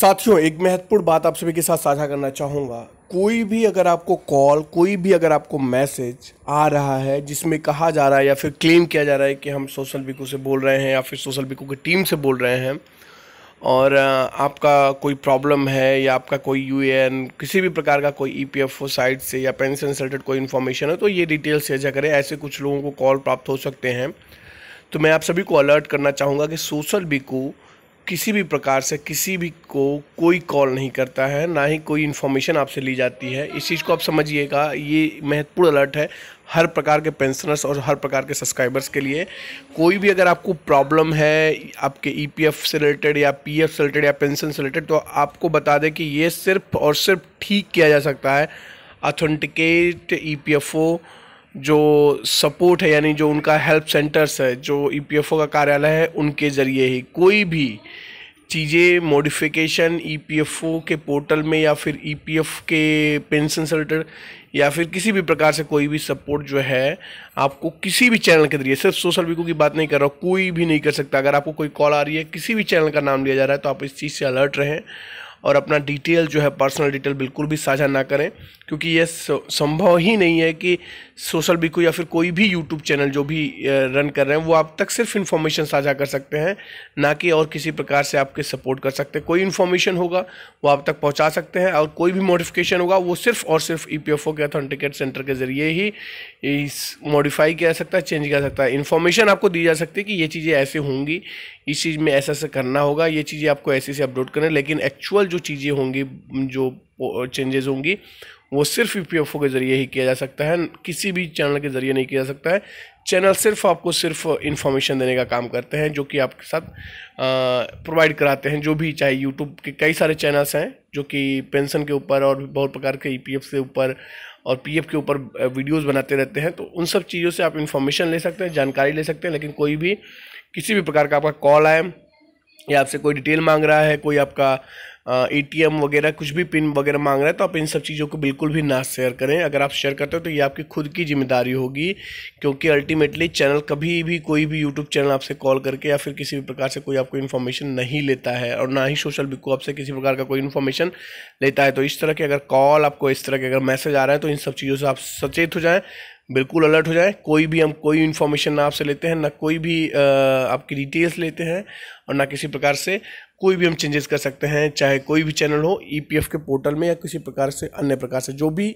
साथियों एक महत्वपूर्ण बात आप सभी के साथ साझा करना चाहूँगा कोई भी अगर आपको कॉल कोई भी अगर आपको मैसेज आ रहा है जिसमें कहा जा रहा है या फिर क्लेम किया जा रहा है कि हम सोशल बिको से बोल रहे हैं या फिर सोशल बिको की टीम से बोल रहे हैं और आपका कोई प्रॉब्लम है या आपका कोई यू किसी भी प्रकार का कोई ई पी साइट से या पेंशन रिलेटेड कोई इन्फॉर्मेशन है तो ये डिटेल साझा करें ऐसे कुछ लोगों को कॉल प्राप्त हो सकते हैं तो मैं आप सभी को अलर्ट करना चाहूँगा कि सोशल बिकू किसी भी प्रकार से किसी भी को कोई कॉल नहीं करता है ना ही कोई इन्फॉर्मेशन आपसे ली जाती है इस चीज़ को आप समझिएगा ये महत्वपूर्ण अलर्ट है हर प्रकार के पेंशनर्स और हर प्रकार के सब्सक्राइबर्स के लिए कोई भी अगर आपको प्रॉब्लम है आपके ईपीएफ e से रिलेटेड या पीएफ से रिलेटेड या पेंशन से रिलेटेड तो आपको बता दें कि ये सिर्फ और सिर्फ ठीक किया जा सकता है authenticate E P F O जो सपोर्ट है यानी जो उनका हेल्प सेंटर्स है जो ई e का कार्यालय है उनके ज़रिए ही कोई भी चीज़ें मॉडिफिकेशन ई के पोर्टल में या फिर ई e के पेंशन से या फिर किसी भी प्रकार से कोई भी सपोर्ट जो है आपको किसी भी चैनल के जरिए सिर्फ सोशल वीको की बात नहीं कर रहा कोई भी नहीं कर सकता अगर आपको कोई कॉल आ रही है किसी भी चैनल का नाम लिया जा रहा है तो आप इस चीज़ से अलर्ट रहें और अपना डिटेल जो है पर्सनल डिटेल बिल्कुल भी साझा ना करें क्योंकि यह संभव ही नहीं है कि सोशल बिको या फिर कोई भी यूट्यूब चैनल जो भी रन कर रहे हैं वो आप तक सिर्फ इन्फॉर्मेशन साझा कर सकते हैं ना कि और किसी प्रकार से आपके सपोर्ट कर सकते हैं कोई इन्फॉर्मेशन होगा वो आप तक पहुँचा सकते हैं और कोई भी मॉडिफिकेशन होगा वो सिर्फ और सिर्फ ई e के अथेंटिकेट सेंटर के ज़रिए ही मॉडिफाई किया जा सकता है चेंज किया जा सकता है इन्फॉर्मेशन आपको दी जा सकती है कि ये चीज़ें ऐसे होंगी इस चीज़ में ऐसा ऐसा करना होगा ये चीज़ें आपको ऐसे से अपलोड करना लेकिन एक्चुअल जो चीज़ें होंगी जो चेंजेस होंगी वो सिर्फ ई e के ज़रिए ही किया जा सकता है किसी भी चैनल के ज़रिए नहीं किया जा सकता है चैनल सिर्फ आपको सिर्फ इन्फॉर्मेशन देने का काम करते हैं जो कि आपके साथ प्रोवाइड कराते हैं जो भी चाहे यूट्यूब के कई सारे चैनल्स हैं जो कि पेंशन के ऊपर और बहुत प्रकार के ई e से ऊपर और पीएफ के ऊपर वीडियोस बनाते रहते हैं तो उन सब चीज़ों से आप इन्फॉर्मेशन ले सकते हैं जानकारी ले सकते हैं लेकिन कोई भी किसी भी प्रकार का आपका कॉल आए या आपसे कोई डिटेल मांग रहा है कोई आपका एटीएम वगैरह कुछ भी पिन वगैरह मांग रहा है तो आप इन सब चीज़ों को बिल्कुल भी ना शेयर करें अगर आप शेयर करते हो तो ये आपकी खुद की जिम्मेदारी होगी क्योंकि अल्टीमेटली चैनल कभी भी कोई भी यूट्यूब चैनल आपसे कॉल करके या फिर किसी भी प्रकार से कोई आपको इन्फॉर्मेशन नहीं लेता है और ना ही सोशल बिको आपसे किसी प्रकार का कोई इन्फॉर्मेशन लेता है तो इस तरह के अगर कॉल आपको इस तरह के अगर मैसेज आ रहा है तो इन सब चीज़ों से आप सचेत हो जाएँ बिल्कुल अलर्ट हो जाएं कोई भी हम कोई इन्फॉर्मेशन ना आपसे लेते हैं ना कोई भी आपकी डिटेल्स लेते हैं और ना किसी प्रकार से कोई भी हम चेंजेस कर सकते हैं चाहे कोई भी चैनल हो ईपीएफ e के पोर्टल में या किसी प्रकार से अन्य प्रकार से जो भी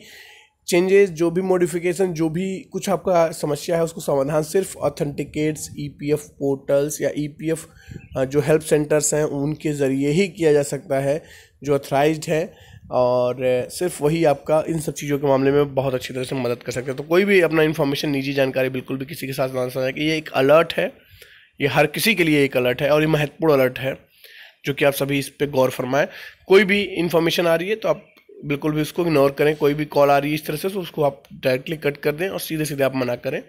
चेंजेस जो भी मॉडिफिकेशन जो भी कुछ आपका समस्या है उसको समाधान सिर्फ ऑथेंटिकेट्स ईपीएफ पोर्टल्स या ईपीएफ e जो हेल्प सेंटर्स हैं उनके ज़रिए ही किया जा सकता है जो अथराइज है और सिर्फ वही आपका इन सब चीज़ों के मामले में बहुत अच्छी तरह से मदद कर सकते हैं तो कोई भी अपना इन्फॉर्मेशन निजी जानकारी बिल्कुल भी किसी के साथ ना समझा कि ये एक अलर्ट है ये हर किसी के लिए एक अलर्ट है और ये महत्वपूर्ण अलर्ट है जो कि आप सभी इस पर गौर फरमाएं कोई भी इन्फॉर्मेशन आ रही है तो आप बिल्कुल भी उसको इग्नोर करें कोई भी कॉल आ रही है इस तरह से तो उसको आप डायरेक्टली कट कर दें और सीधे सीधे आप मना करें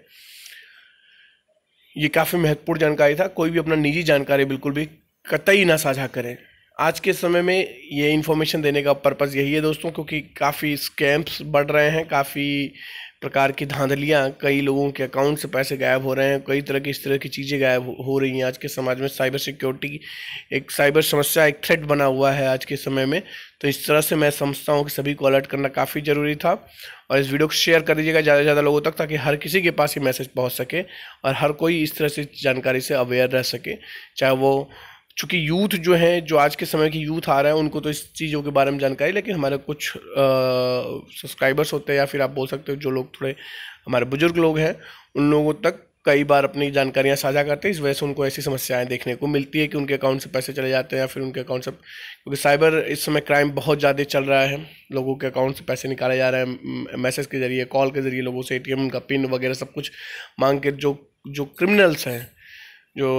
ये काफ़ी महत्वपूर्ण जानकारी था कोई भी अपना निजी जानकारी बिल्कुल भी कतई ना साझा करें आज के समय में ये इन्फॉर्मेशन देने का पर्पज़ यही है दोस्तों क्योंकि काफ़ी स्कैम्स बढ़ रहे हैं काफ़ी प्रकार की धांधलियाँ कई लोगों के अकाउंट से पैसे गायब हो रहे हैं कई तरह की इस तरह की चीज़ें गायब हो रही हैं आज के समाज में साइबर सिक्योरिटी एक साइबर समस्या एक थ्रेट बना हुआ है आज के समय में तो इस तरह से मैं समझता हूँ कि सभी को अलर्ट करना काफ़ी ज़रूरी था और इस वीडियो को शेयर कर दीजिएगा ज़्यादा से ज़्यादा लोगों तक ताकि हर किसी के पास ये मैसेज पहुँच सके और हर कोई इस तरह से जानकारी से अवेयर रह सके चाहे वो चूँकि यूथ जो है जो आज के समय के यूथ आ रहा है उनको तो इस चीज़ों के बारे में जानकारी लेकिन हमारे कुछ सब्सक्राइबर्स होते हैं या फिर आप बोल सकते हो जो लोग थोड़े हमारे बुजुर्ग लोग हैं उन लोगों तक कई बार अपनी जानकारियाँ साझा करते हैं इस वजह से उनको ऐसी समस्याएं देखने को मिलती है कि उनके अकाउंट से पैसे चले जाते हैं या फिर उनके अकाउंट से क्योंकि साइबर इस समय क्राइम बहुत ज़्यादा चल रहा है लोगों के अकाउंट से पैसे निकाले जा रहे हैं मैसेज के ज़रिए कॉल के ज़रिए लोगों से ए का पिन वगैरह सब कुछ मांग के जो जो क्रिमिनल्स हैं जो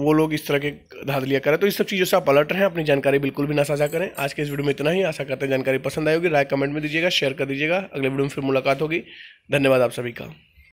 वो लोग इस तरह के धांधलियाँ करें तो इस सब चीज़ों से आप अलर्ट रहें अपनी जानकारी बिल्कुल भी ना साझा करें आज के इस वीडियो में इतना ही आशा करते हैं जानकारी पसंद आएगी राय कमेंट में दीजिएगा शेयर कर दीजिएगा अगले वीडियो में फिर मुलाकात होगी धन्यवाद आप सभी का